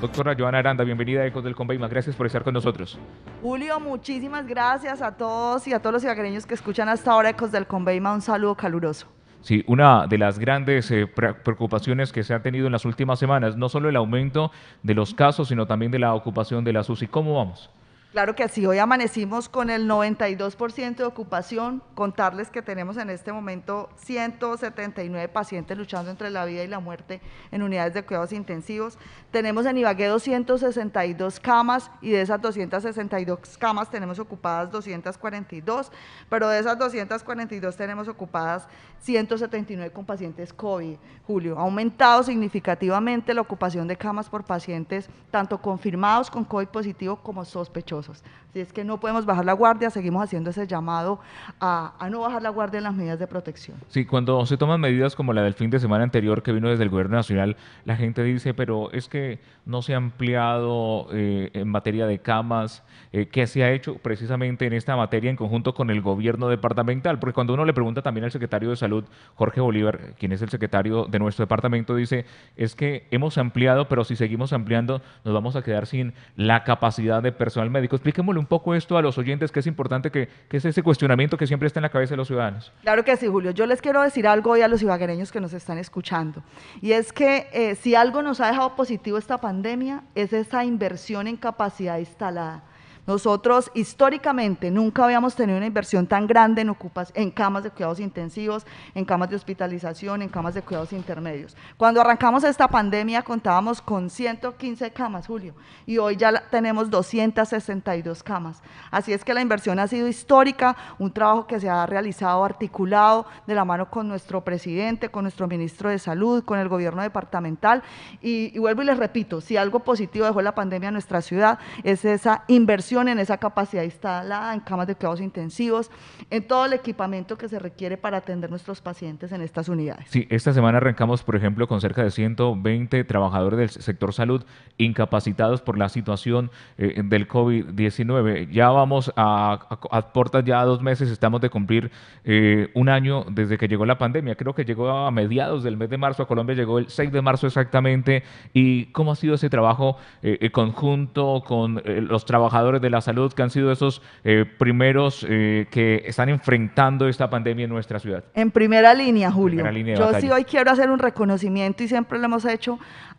Doctora Joana Aranda, bienvenida a Ecos del Conveima. Gracias por estar con nosotros. Julio, muchísimas gracias a todos y a todos los ciudadanos que escuchan hasta ahora Ecos del Conveima. Un saludo caluroso. Sí, una de las grandes eh, preocupaciones que se ha tenido en las últimas semanas, no solo el aumento de los casos, sino también de la ocupación de la SUSI. ¿Cómo vamos? Claro que así, hoy amanecimos con el 92% de ocupación. Contarles que tenemos en este momento 179 pacientes luchando entre la vida y la muerte en unidades de cuidados intensivos. Tenemos en Ibagué 262 camas y de esas 262 camas tenemos ocupadas 242, pero de esas 242 tenemos ocupadas 179 con pacientes COVID, Julio. Ha aumentado significativamente la ocupación de camas por pacientes tanto confirmados con COVID positivo como sospechosos. Si es que no podemos bajar la guardia, seguimos haciendo ese llamado a, no bajar la guardia en las medidas de protección. Sí, cuando se toman medidas como la del fin de semana anterior que vino desde el gobierno nacional, la gente dice, pero es que no se ha ampliado eh, en materia de camas, eh, ¿qué se ha hecho precisamente en esta materia en conjunto con el gobierno departamental? Porque cuando uno le pregunta también al secretario de Salud, Jorge Bolívar, quien es el secretario de nuestro departamento, dice, es que hemos ampliado, pero si seguimos ampliando, nos vamos a quedar sin la capacidad de personal médico. Expliquémosle un poco esto a los oyentes, que es importante que, es ese cuestionamiento que siempre está en la cabeza de los ciudadanos. Claro que sí, Julio. Yo les quiero decir algo hoy a los ibaguereños que nos están escuchando. Y es que eh, si algo nos ha dejado positivo esta pandemia, es esa inversión en capacidad instalada nosotros históricamente nunca habíamos tenido una inversión tan grande en, ocupas, en camas de cuidados intensivos, en camas de hospitalización, en camas de cuidados intermedios. Cuando arrancamos esta pandemia contábamos con 115 camas, Julio, y hoy ya tenemos 262 camas. Así es que la inversión ha sido histórica, un trabajo que se ha realizado articulado de la mano con nuestro presidente, con nuestro ministro de Salud, con el gobierno departamental. Y, y vuelvo y les repito, si algo positivo dejó la pandemia en nuestra ciudad es esa inversión en esa capacidad instalada, en camas de cuidados intensivos, en todo el equipamiento que se requiere para atender nuestros pacientes en estas unidades. Sí, esta semana arrancamos, por ejemplo, con cerca de 120 trabajadores del sector salud incapacitados por la situación eh, del COVID-19. Ya vamos a, a, ya dos meses, estamos de cumplir eh, un año desde que llegó la pandemia. Creo que llegó a mediados del mes de marzo a Colombia, llegó el 6 de marzo exactamente. ¿Y cómo ha sido ese trabajo eh, conjunto con los trabajadores de de la salud que han sido esos eh, primeros eh, que están enfrentando esta pandemia en nuestra ciudad? En primera línea, Julio. Yo sí hoy quiero hacer un reconocimiento y siempre lo hemos hecho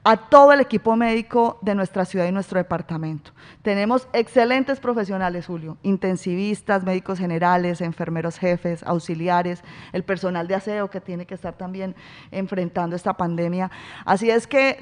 a todo el equipo médico de nuestra ciudad y nuestro departamento. Tenemos excelentes profesionales, Julio, intensivistas, médicos generales, enfermeros jefes, auxiliares, el personal de aseo que tiene que estar también enfrentando esta pandemia. Así es que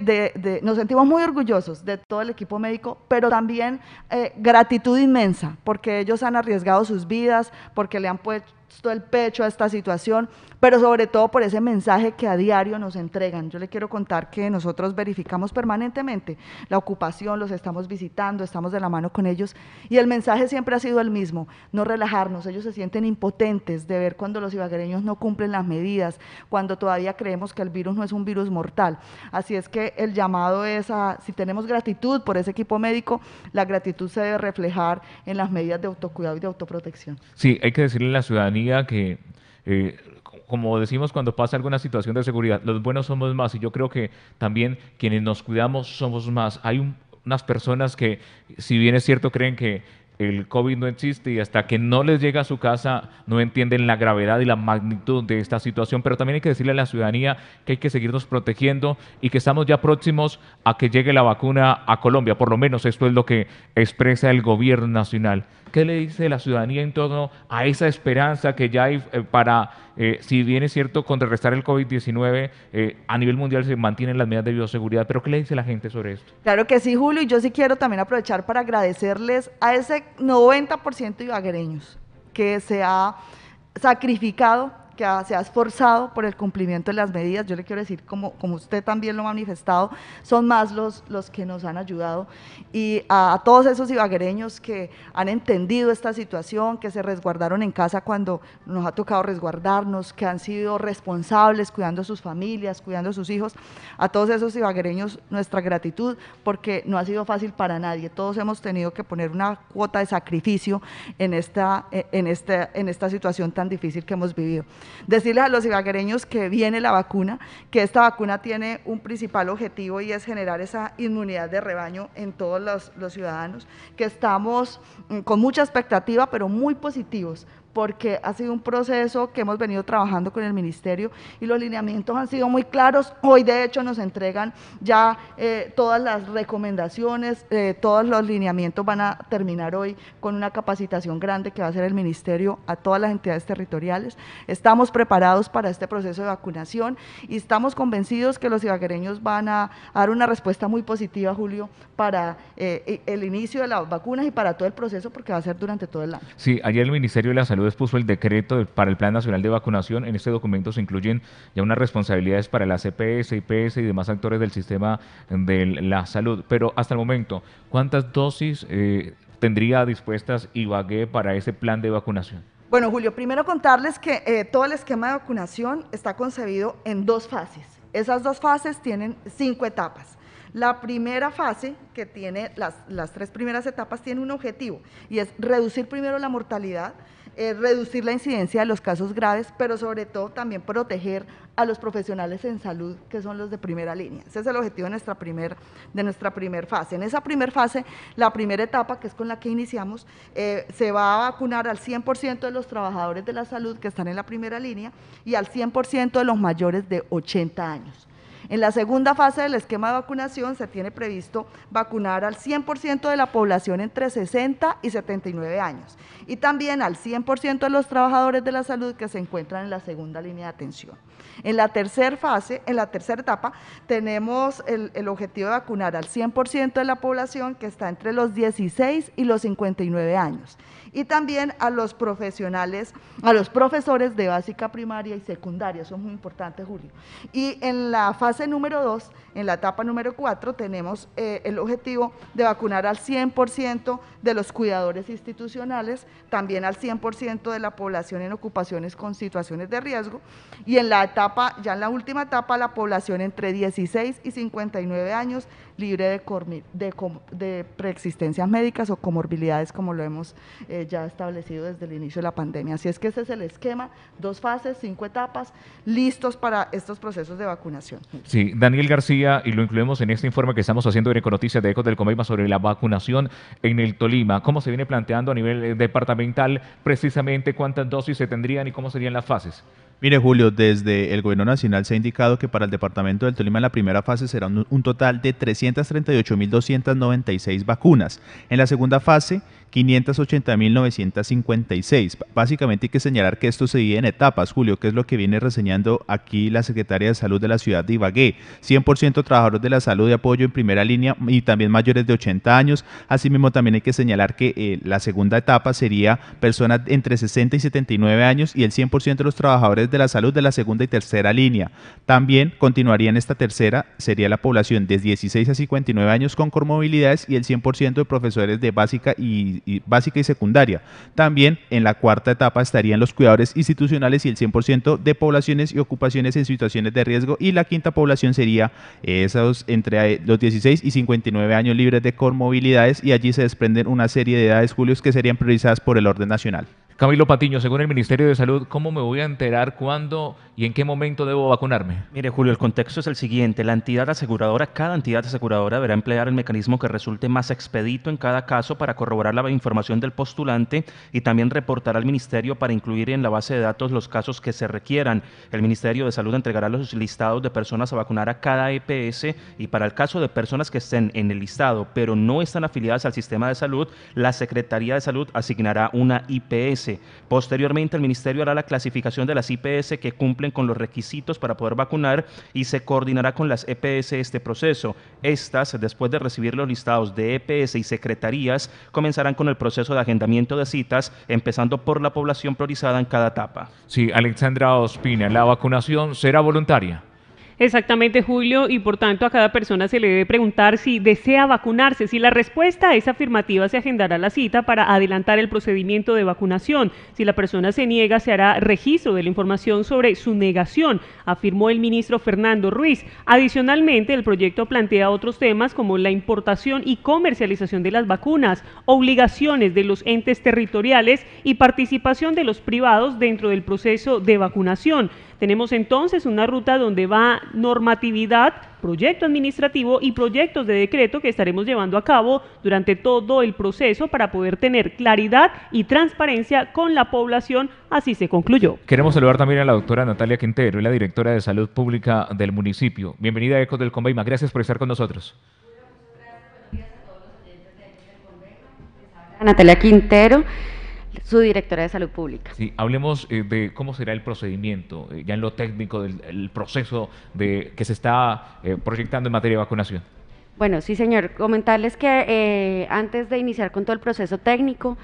nos sentimos muy orgullosos de todo el equipo médico, pero también eh, gratitud inmensa, porque ellos han arriesgado sus vidas, porque le han puesto todo el pecho a esta situación, pero sobre todo por ese mensaje que a diario nos entregan. Yo le quiero contar que nosotros verificamos permanentemente la ocupación, los estamos visitando, estamos de la mano con ellos y el mensaje siempre ha sido el mismo, no relajarnos, ellos se sienten impotentes de ver cuando los ibaguereños no cumplen las medidas, cuando todavía creemos que el virus no es un virus mortal. Así es que el llamado es a, si tenemos gratitud por ese equipo médico, la gratitud se debe reflejar en las medidas de autocuidado y de autoprotección. Sí, hay que decirle a la ciudadanía que eh, como decimos cuando pasa alguna situación de seguridad, los buenos somos más y yo creo que también quienes nos cuidamos somos más. Hay unas personas que, si bien es cierto, creen que el COVID no existe y hasta que no les llega a su casa no entienden la gravedad y la magnitud de esta situación, pero también hay que decirle a la ciudadanía que hay que seguirnos protegiendo y que estamos ya próximos a que llegue la vacuna a Colombia, por lo menos esto es lo que expresa el gobierno nacional. ¿Qué le dice la ciudadanía en torno a esa esperanza que ya hay eh, para, eh, si bien es cierto, contrarrestar el COVID-19, eh, a nivel mundial se mantienen las medidas de bioseguridad, pero ¿qué le dice la gente sobre esto? Claro que sí, Julio, y yo sí quiero también aprovechar para agradecerles a ese 90% de ibaguereños que se ha sacrificado que se ha esforzado por el cumplimiento de las medidas, yo le quiero decir, como, como usted también lo ha manifestado, son más los, los que nos han ayudado. Y a, todos esos ibaguereños que han entendido esta situación, que se resguardaron en casa cuando nos ha tocado resguardarnos, que han sido responsables cuidando a sus familias, cuidando a sus hijos, a todos esos ibaguereños nuestra gratitud, porque no ha sido fácil para nadie. Todos hemos tenido que poner una cuota de sacrificio en esta, en en esta situación tan difícil que hemos vivido. Decirles a los ibaguereños que viene la vacuna, que esta vacuna tiene un principal objetivo y es generar esa inmunidad de rebaño en todos los, los ciudadanos, que estamos mm, con mucha expectativa, pero muy positivos porque ha sido un proceso que hemos venido trabajando con el ministerio y los lineamientos han sido muy claros. Hoy de hecho nos entregan ya eh, todas las recomendaciones, eh, todos los lineamientos van a terminar hoy con una capacitación grande que va a hacer el ministerio a todas las entidades territoriales. Estamos preparados para este proceso de vacunación y estamos convencidos que los ibaguereños van a, dar una respuesta muy positiva, Julio, para eh, el inicio de las vacunas y para todo el proceso porque va a ser durante todo el año. Sí, ayer el Ministerio de la Salud puso el decreto para el Plan Nacional de Vacunación. En este documento se incluyen ya unas responsabilidades para la CPS, IPS y demás actores del sistema de la salud. Pero hasta el momento, ¿cuántas dosis eh, tendría dispuestas Ibagué para ese plan de vacunación? Bueno, Julio, primero contarles que eh, todo el esquema de vacunación está concebido en dos fases. Esas dos fases tienen cinco etapas. La primera fase, que tiene las, las, tres primeras etapas, tiene un objetivo y es reducir primero la mortalidad, eh, reducir la incidencia de los casos graves, pero sobre todo también proteger a los profesionales en salud, que son los de primera línea. Ese es el objetivo de nuestra primer, primer fase. En esa primera fase, la primera etapa, que es con la que iniciamos, eh, se va a vacunar al 100% de los trabajadores de la salud que están en la primera línea y al 100% de los mayores de 80 años. En la segunda fase del esquema de vacunación se tiene previsto vacunar al 100% de la población entre 60 y 79 años y también al 100% de los trabajadores de la salud que se encuentran en la segunda línea de atención. En la tercera fase, en la tercera etapa, tenemos el, objetivo de vacunar al 100% de la población que está entre los 16 y los 59 años. Y también a los profesionales, a los profesores de básica primaria y secundaria, eso es muy importante, Julio. Y en la fase número 2, en la etapa número 4, tenemos eh, el objetivo de vacunar al 100% de los cuidadores institucionales, también al 100% de la población en ocupaciones con situaciones de riesgo. Y en la etapa, ya en la última etapa, la población entre 16 y 59 años libre de, preexistencias médicas o comorbilidades, como lo hemos eh, ya establecido desde el inicio de la pandemia. Así es que ese es el esquema, dos fases, cinco etapas, listos para estos procesos de vacunación. Sí, Daniel García, y lo incluimos en este informe que estamos haciendo en Econoticias de Ecos del COMEIMA sobre la vacunación en el Tolima. ¿Cómo se viene planteando a nivel eh, departamental precisamente cuántas dosis se tendrían y cómo serían las fases? Mire, Julio, desde el Gobierno Nacional se ha indicado que para el Departamento del Tolima en la primera fase será un total de 338.296 vacunas. En la segunda fase, 580.956. Básicamente hay que señalar que esto se divide en etapas, Julio, que es lo que viene reseñando aquí la Secretaria de Salud de la ciudad de Ibagué. 100% trabajadores de la salud de apoyo en primera línea y también mayores de 80 años. Asimismo, también hay que señalar que eh, la segunda etapa sería personas entre 60 y 79 años y el 100% de los trabajadores de la salud de la segunda y tercera línea. También continuaría en esta tercera, sería la población de 16 a 59 años con conmovilidades y el 100% de profesores de básica y, básica y secundaria. También en la cuarta etapa estarían los cuidadores institucionales y el 100% de poblaciones y ocupaciones en situaciones de riesgo. Y la quinta población sería eh, esos entre eh, los 16 y 59 años libres de conmovilidades y allí se desprenden una serie de edades, Julios, que serían priorizadas por el orden nacional. Camilo Patiño, según el Ministerio de Salud, ¿cómo me voy a enterar cuándo y en qué momento debo vacunarme? Mire, Julio, el contexto es el siguiente. La entidad aseguradora, cada entidad aseguradora deberá emplear el mecanismo que resulte más expedito en cada caso para corroborar la información del postulante y también reportará al Ministerio para incluir en la base de datos los casos que se requieran. El Ministerio de Salud entregará los listados de personas a vacunar a cada EPS y para el caso de personas que estén en el listado pero no están afiliadas al sistema de salud, la Secretaría de Salud asignará una IPS. Posteriormente, el Ministerio hará la clasificación de las IPS que cumplen con los requisitos para poder vacunar y se coordinará con las EPS este proceso. Estas, después de recibir los listados de EPS y secretarías, comenzarán con el proceso de agendamiento de citas, empezando por la población priorizada en cada etapa. Sí, Alexandra Ospina, la vacunación será voluntaria. Exactamente, Julio, y por tanto a cada persona se le debe preguntar si desea vacunarse. Si la respuesta es afirmativa, se agendará la cita para adelantar el procedimiento de vacunación. Si la persona se niega, se hará registro de la información sobre su negación, afirmó el ministro Fernando Ruiz. Adicionalmente, el proyecto plantea otros temas como la importación y comercialización de las vacunas, obligaciones de los entes territoriales y participación de los privados dentro del proceso de vacunación. Tenemos entonces una ruta donde va normatividad, proyecto administrativo y proyectos de decreto que estaremos llevando a cabo durante todo el proceso para poder tener claridad y transparencia con la población. Así se concluyó. Queremos saludar también a la doctora Natalia Quintero, la directora de Salud Pública del municipio. Bienvenida a Ecos del Conveima. Gracias por estar con nosotros. Natalia Quintero su directora de salud pública. Sí, hablemos eh, de cómo será el procedimiento, eh, ya en lo técnico, del proceso de, que se está eh, proyectando en materia de vacunación. Bueno, sí, señor. Comentarles que antes de iniciar con todo el proceso técnico,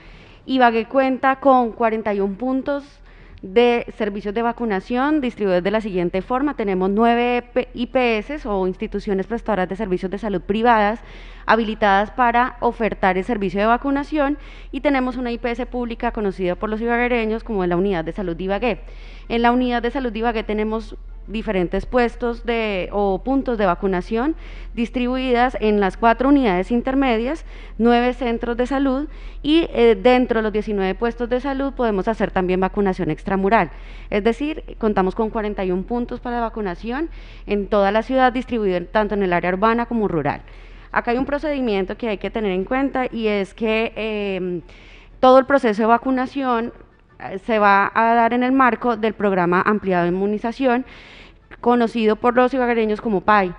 Ibagué cuenta con 41 puntos de servicios de vacunación distribuidos de la siguiente forma. Tenemos nueve IPS o instituciones prestadoras de servicios de salud privadas habilitadas para ofertar el servicio de vacunación y tenemos una IPS pública conocida por los ibaguereños como la Unidad de Salud de Ibagué. En la Unidad de Salud de Ibagué tenemos diferentes puestos de, o puntos de vacunación distribuidas en las cuatro unidades intermedias, nueve centros de salud y eh, dentro de los 19 puestos de salud podemos hacer también vacunación extramural. Es decir, contamos con 41 puntos para vacunación en toda la ciudad distribuido tanto en el área urbana como rural. Acá hay un procedimiento que hay que tener en cuenta y es que em, todo el proceso de vacunación se va a dar en el marco del programa ampliado de inmunización, conocido por los ciudadanos como PAI.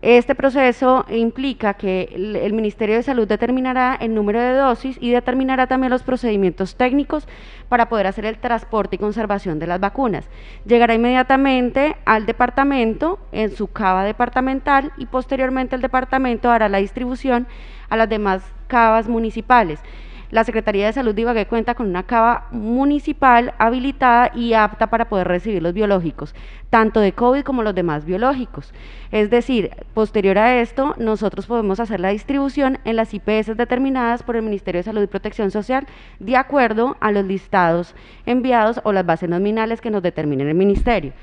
Este proceso implica que el Ministerio de Salud determinará el número de dosis y determinará también los procedimientos técnicos para poder hacer el transporte y conservación de las vacunas. Llegará inmediatamente al departamento en su cava departamental y posteriormente el departamento hará la distribución a las demás cavas municipales. La Secretaría de Salud de Ibagué cuenta con una cava municipal habilitada y apta para poder recibir los biológicos, tanto de COVID como los demás biológicos. Es decir, posterior a esto, nosotros podemos hacer la distribución en las IPS determinadas por el Ministerio de Salud y Protección Social de acuerdo a los listados enviados o las bases nominales que nos determinen el Ministerio.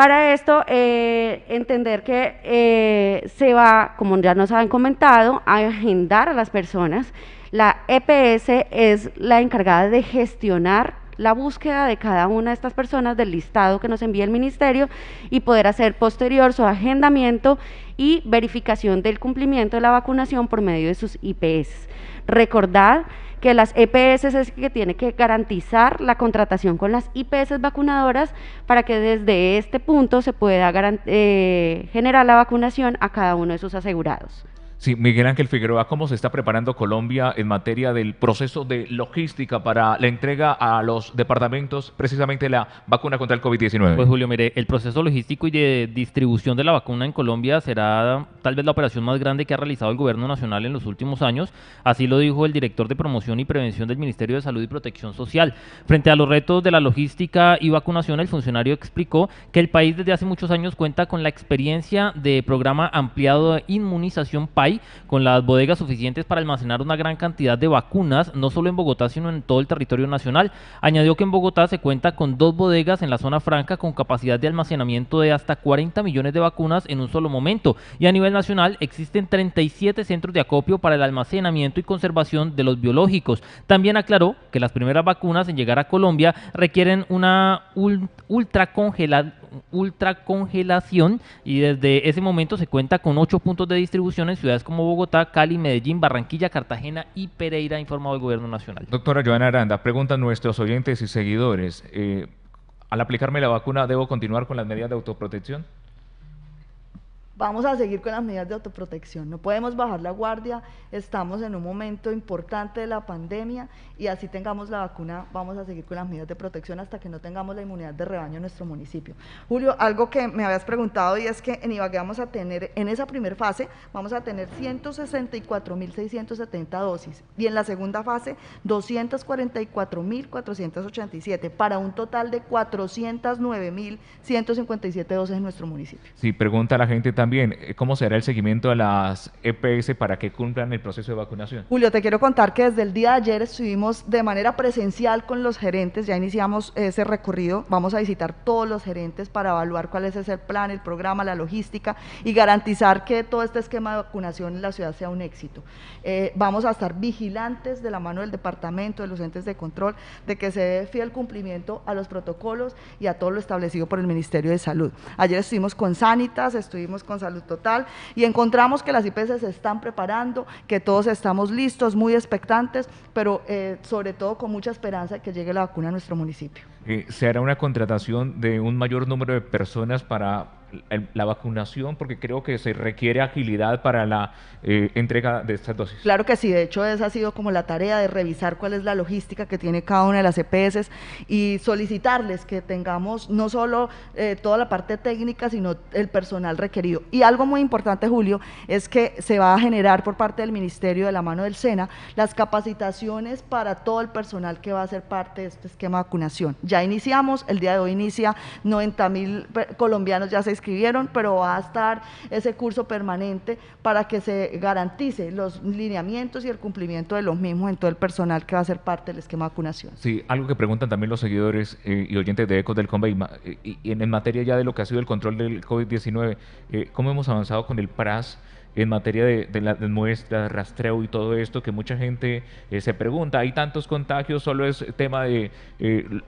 Para esto, eh, entender que eh, se va, como ya nos han comentado, a agendar a las personas. La EPS es la encargada de gestionar la búsqueda de cada una de estas personas del listado que nos envía el ministerio y poder hacer posterior su agendamiento y verificación del cumplimiento de la vacunación por medio de sus IPS. Recordar que las EPS es que tiene que garantizar la contratación con las IPS vacunadoras para que desde este punto se pueda eh, generar la vacunación a cada uno de sus asegurados. Sí, Miguel Ángel Figueroa, ¿cómo se está preparando Colombia en materia del proceso de logística para la entrega a los departamentos precisamente la vacuna contra el COVID-19? Pues Julio, mire, el proceso logístico y de distribución de la vacuna en Colombia será tal vez la operación más grande que ha realizado el gobierno nacional en los últimos años, así lo dijo el director de promoción y prevención del Ministerio de Salud y Protección Social. Frente a los retos de la logística y vacunación, el funcionario explicó que el país desde hace muchos años cuenta con la experiencia de programa ampliado de inmunización país con las bodegas suficientes para almacenar una gran cantidad de vacunas, no solo en Bogotá, sino en todo el territorio nacional. Añadió que en Bogotá se cuenta con dos bodegas en la zona franca con capacidad de almacenamiento de hasta 40 millones de vacunas en un solo momento. Y a nivel nacional existen 37 centros de acopio para el almacenamiento y conservación de los biológicos. También aclaró que las primeras vacunas en llegar a Colombia requieren una ultra ultracongelación y desde ese momento se cuenta con ocho puntos de distribución en ciudades como Bogotá, Cali, Medellín, Barranquilla, Cartagena y Pereira, ha informado el Gobierno Nacional. Doctora Joana Aranda, a nuestros oyentes y seguidores, eh, ¿al aplicarme la vacuna debo continuar con las medidas de autoprotección? vamos a seguir con las medidas de autoprotección. No podemos bajar la guardia, estamos en un momento importante de la pandemia y así tengamos la vacuna, vamos a seguir con las medidas de protección hasta que no tengamos la inmunidad de rebaño en nuestro municipio. Julio, algo que me habías preguntado y es que en Ibagué vamos a tener, en esa primera fase, vamos a tener 164.670 dosis y en la segunda fase 244.487 para un total de 409.157 dosis en nuestro municipio. Sí, pregunta la gente también bien, eh, cómo será el seguimiento de las EPS para que cumplan el proceso de vacunación. Julio, te quiero contar que desde el día de ayer estuvimos de manera presencial con los gerentes, ya iniciamos ese recorrido, vamos a visitar todos los gerentes para evaluar cuál es ese plan, el programa, la logística y garantizar que todo este esquema de vacunación en la ciudad sea un éxito. Eh, vamos a estar vigilantes de la mano del departamento, de los entes de control, de que se dé fiel cumplimiento a los protocolos y a todo lo establecido por el Ministerio de Salud. Ayer estuvimos con Sanitas, estuvimos con Salud Total y encontramos que las IPS se están preparando, que todos estamos listos, muy expectantes, pero eh, sobre todo con mucha esperanza de que llegue la vacuna a nuestro municipio. Eh, ¿Se hará una contratación de un mayor número de personas para la vacunación, porque creo que se requiere agilidad para la eh, entrega de estas dosis. Claro que sí, de hecho esa ha sido como la tarea de revisar cuál es la logística que tiene cada una de las EPS y solicitarles que tengamos no solo eh, toda la parte técnica, sino el personal requerido. Y algo muy importante, Julio, es que se va a generar por parte del Ministerio de la mano del SENA las capacitaciones para todo el personal que va a ser parte de este esquema de vacunación. Ya iniciamos, el día de hoy inicia 90 mil colombianos ya se escribieron, pero va a estar ese curso permanente para que se garantice los lineamientos y el cumplimiento de los mismos en todo el personal que va a ser parte del esquema de vacunación. Sí, algo que preguntan también los seguidores eh, y oyentes de Ecos del Convey, y, eh, en materia ya de lo que ha sido el control del COVID-19, eh, ¿cómo hemos avanzado con el PRAS? en materia de, de las muestras, rastreo y todo esto que mucha gente se pregunta, hay tantos contagios, solo es tema de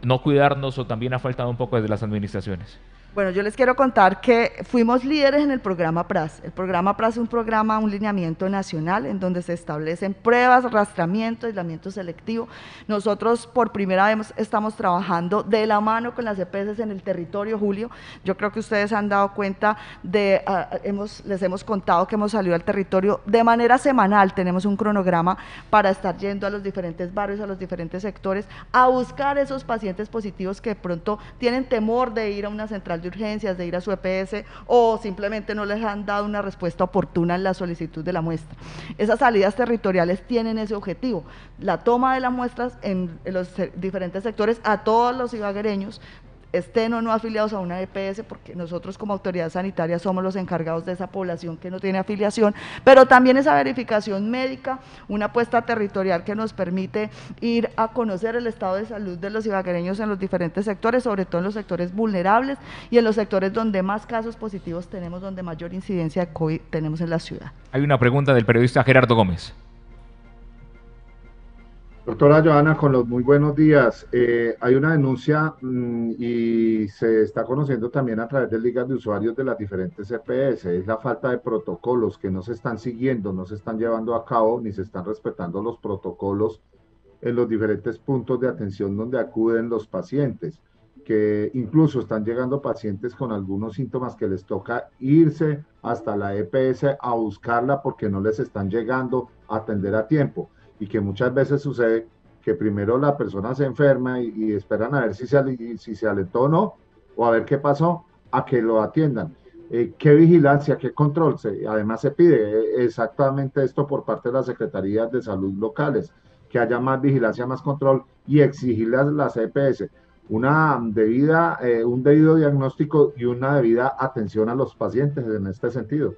no cuidarnos o también ha faltado un poco desde las administraciones. Bueno, yo les quiero contar que fuimos líderes en el programa PRAS. El programa PRAS es un programa, un lineamiento nacional en donde se establecen pruebas, rastramiento, aislamiento selectivo. Nosotros por primera vez estamos trabajando de la mano con las EPS en el territorio, Julio. Yo creo que ustedes han dado cuenta de, ah, hemos, les hemos contado que hemos salido al territorio de manera semanal. Tenemos un cronograma para estar yendo a los diferentes barrios, a los diferentes sectores, a buscar esos pacientes positivos que de pronto tienen temor de ir a una central de urgencias, de ir a su EPS o simplemente no les han dado una respuesta oportuna en la solicitud de la muestra. Esas salidas territoriales tienen ese objetivo, la toma de las muestras en, los diferentes sectores a todos los ibaguereños estén o no afiliados a una EPS, porque nosotros como autoridad sanitaria somos los encargados de esa población que no tiene afiliación, pero también esa verificación médica, una apuesta territorial que nos permite ir a conocer el estado de salud de los ibaguereños en los diferentes sectores, sobre todo en los sectores vulnerables y en los sectores donde más casos positivos tenemos, donde mayor incidencia de COVID tenemos en la ciudad. Hay una pregunta del periodista Gerardo Gómez. Doctora Joana, con los muy buenos días. Eh, hay una denuncia mm, y se está conociendo también a través de ligas de usuarios de las diferentes EPS. Es la falta de protocolos que no se están siguiendo, no se están llevando a cabo ni se están respetando los protocolos en los diferentes puntos de atención donde acuden los pacientes, que incluso están llegando pacientes con algunos síntomas que les toca irse hasta la EPS a buscarla porque no les están llegando a atender a tiempo y que muchas veces sucede que primero la persona se enferma y, esperan a ver si se, si se alentó o no, o a ver qué pasó, a que lo atiendan. Eh, ¿Qué vigilancia, qué control? Se, además se pide eh, exactamente esto por parte de las secretarías de salud locales, que haya más vigilancia, más control y exigirles las EPS e una debida, eh, un debido diagnóstico y una debida atención a los pacientes en este sentido.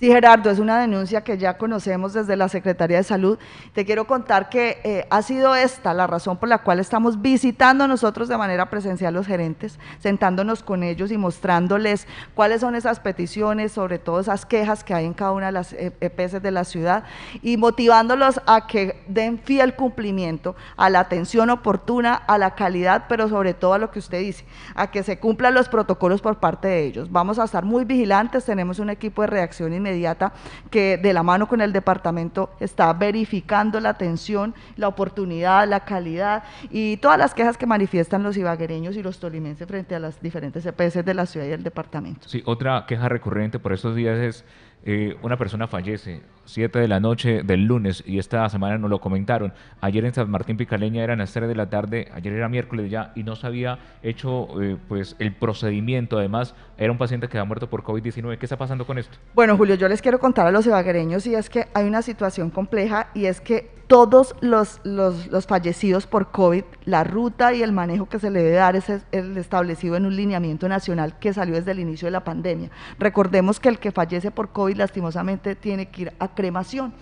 Sí, Gerardo, es una denuncia que ya conocemos desde la Secretaría de Salud. Te quiero contar que eh, ha sido esta la razón por la cual estamos visitando nosotros de manera presencial los gerentes, sentándonos con ellos y mostrándoles cuáles son esas peticiones, sobre todo esas quejas que hay en cada una de las eh, EPS de la ciudad y motivándolos a que den fiel cumplimiento a la atención oportuna, a la calidad, pero sobre todo a lo que usted dice, a que se cumplan los protocolos por parte de ellos. Vamos a estar muy vigilantes, tenemos un equipo de reacción inmediata que de la mano con el departamento está verificando la atención, la oportunidad, la calidad y todas las quejas que manifiestan los ibaguereños y los tolimenses frente a las diferentes EPS de la ciudad y del departamento. Sí, otra queja recurrente por estos días es eh, una persona fallece, 7 de la noche del lunes, y esta semana nos lo comentaron. Ayer en San Martín Picaleña eran las 3 de la tarde, ayer era miércoles ya, y no se había hecho eh, pues el procedimiento. Además, era un paciente que había muerto por COVID-19. ¿Qué está pasando con esto? Bueno, Julio, yo les quiero contar a los evaguereños, y es que hay una situación compleja, y es que todos los, los, los fallecidos por COVID, la ruta y el manejo que se le debe dar es el establecido en un lineamiento nacional que salió desde el inicio de la pandemia. Recordemos que el que fallece por COVID lastimosamente tiene que ir a cremación.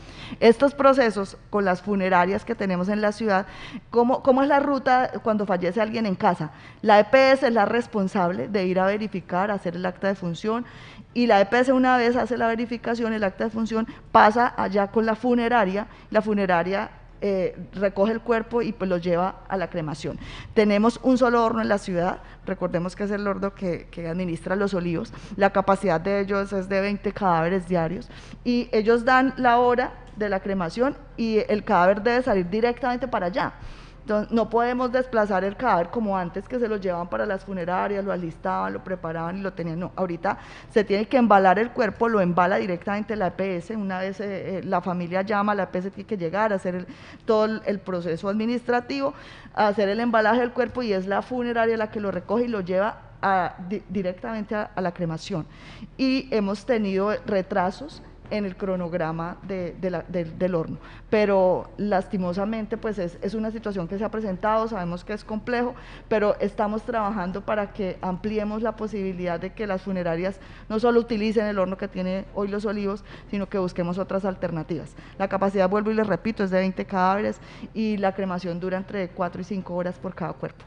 Estos procesos con las funerarias que tenemos en la ciudad, ¿cómo, cómo es la ruta cuando fallece alguien en casa? La EPS es la responsable de ir a verificar, hacer el acta de función y la EPS una vez hace la verificación, el acta de función pasa allá con la funeraria, la funeraria eh, recoge el cuerpo y pues lo lleva a la cremación. Tenemos un solo horno en la ciudad, recordemos que es el horno que, que administra los olivos, la capacidad de ellos es de 20 cadáveres diarios y ellos dan la hora de la cremación y el cadáver debe salir directamente para allá. Entonces, no podemos desplazar el cadáver como antes que se lo llevaban para las funerarias, lo alistaban, lo preparaban y lo tenían. No, ahorita se tiene que embalar el cuerpo, lo embala directamente la EPS. Una vez eh, eh, la familia llama, la EPS tiene que llegar a hacer todo el proceso administrativo, a hacer el embalaje del cuerpo y es la funeraria la que lo recoge y lo lleva directamente a la cremación. Y hemos tenido retrasos en el cronograma del horno. Pero lastimosamente, pues es, una situación que se ha presentado, sabemos que es complejo, pero estamos trabajando para que ampliemos la posibilidad de que las funerarias no solo utilicen el horno que tiene hoy los olivos, sino que busquemos otras alternativas. La capacidad, vuelvo y les repito, es de 20 cadáveres y la cremación dura entre 4 y 5 horas por cada cuerpo.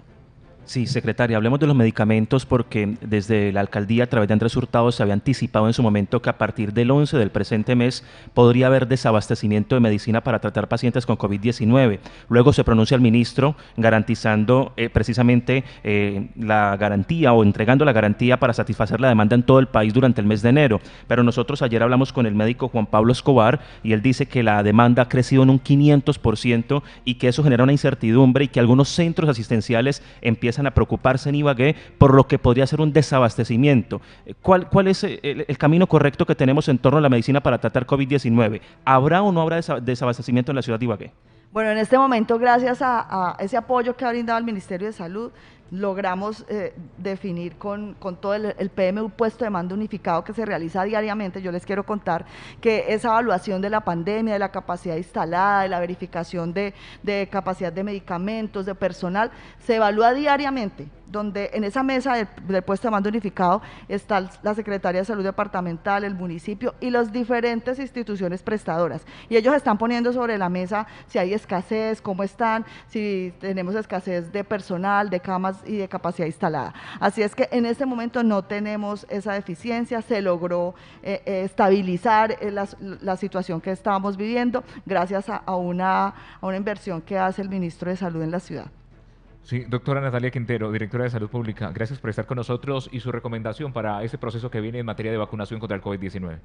Sí, secretaria, hablemos de los medicamentos porque desde la alcaldía a través de Andrés Hurtado se había anticipado en su momento que a partir del 11 del presente mes podría haber desabastecimiento de medicina para tratar pacientes con COVID-19. Luego se pronuncia el ministro garantizando eh, precisamente eh, la garantía o entregando la garantía para satisfacer la demanda en todo el país durante el mes de enero. Pero nosotros ayer hablamos con el médico Juan Pablo Escobar y él dice que la demanda ha crecido en un 500% y que eso genera una incertidumbre y que algunos centros asistenciales empiezan a preocuparse en Ibagué por lo que podría ser un desabastecimiento. Eh, ¿Cuál, cuál es eh, el, camino correcto que tenemos en torno a la medicina para tratar COVID-19? ¿Habrá o no habrá desabastecimiento en la ciudad de Ibagué? Bueno, en este momento, gracias a, a, ese apoyo que ha brindado el Ministerio de Salud, logramos eh, definir con, con todo el, el, PMU puesto de mando unificado que se realiza diariamente. Yo les quiero contar que esa evaluación de la pandemia, de la capacidad instalada, de la verificación de capacidad de medicamentos, de personal, se evalúa diariamente donde en esa mesa del, puesto de mando unificado está la Secretaría de Salud Departamental, el municipio y las diferentes instituciones prestadoras. Y ellos están poniendo sobre la mesa si hay escasez, cómo están, si tenemos escasez de personal, de camas y de capacidad instalada. Así es que en este momento no tenemos esa deficiencia, se logró eh, eh, estabilizar eh, la, situación que estábamos viviendo gracias a una inversión que hace el ministro de Salud en la ciudad. Sí, doctora Natalia Quintero, directora de Salud Pública, gracias por estar con nosotros y su recomendación para este proceso que viene en materia de vacunación contra el COVID-19.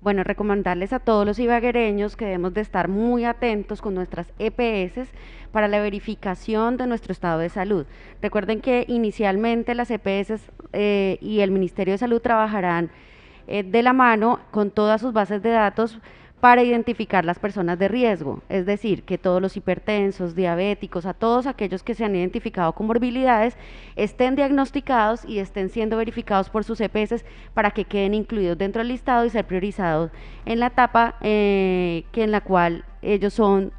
Bueno, recomendarles a todos los ibaguereños que debemos de estar muy atentos con nuestras EPS para la verificación de nuestro estado de salud. Recuerden que inicialmente las EPS eh, y el Ministerio de Salud trabajarán eh, de la mano con todas sus bases de datos para identificar las personas de riesgo, es decir, que todos los hipertensos, diabéticos, a todos aquellos que se han identificado con morbilidades estén diagnosticados y estén siendo verificados por sus EPS para que queden incluidos dentro del listado y ser priorizados en la etapa eh, en la cual ellos son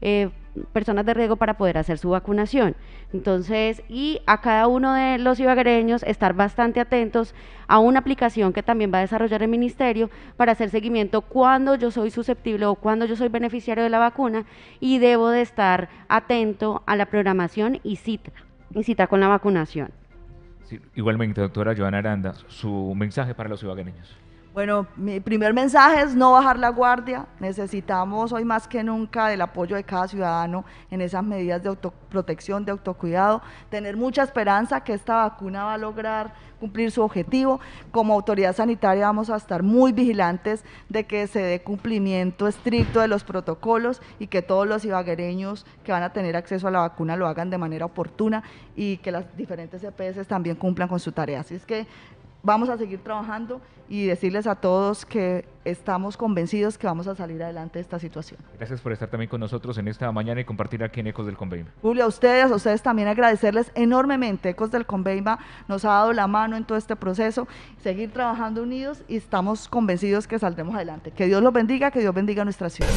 eh, personas de riesgo para poder hacer su vacunación. Entonces, y a cada uno de los ibagreños estar bastante atentos a una aplicación que también va a desarrollar el ministerio para hacer seguimiento cuando yo soy susceptible o cuando yo soy beneficiario de la vacuna y debo de estar atento a la programación y cita, cita con la vacunación. igualmente, doctora Joana Aranda, su mensaje para los ibagreños bueno, mi primer mensaje es no bajar la guardia. Necesitamos hoy más que nunca del apoyo de cada ciudadano en esas medidas de autoprotección, de autocuidado. Tener mucha esperanza que esta vacuna va a lograr cumplir su objetivo. Como autoridad sanitaria vamos a estar muy vigilantes de que se dé cumplimiento estricto de los protocolos y que todos los ibaguereños que van a tener acceso a la vacuna lo hagan de manera oportuna y que las diferentes EPS también cumplan con su tarea. Así es que vamos a seguir trabajando y decirles a todos que estamos convencidos que vamos a salir adelante de esta situación. Gracias por estar también con nosotros en esta mañana y compartir aquí en Ecos del Conveima. Julio, a ustedes, a ustedes también agradecerles enormemente. Ecos del Conveima nos ha dado la mano en todo este proceso, seguir trabajando unidos y estamos convencidos que saldremos adelante. Que Dios los bendiga, que Dios bendiga a nuestra ciudad.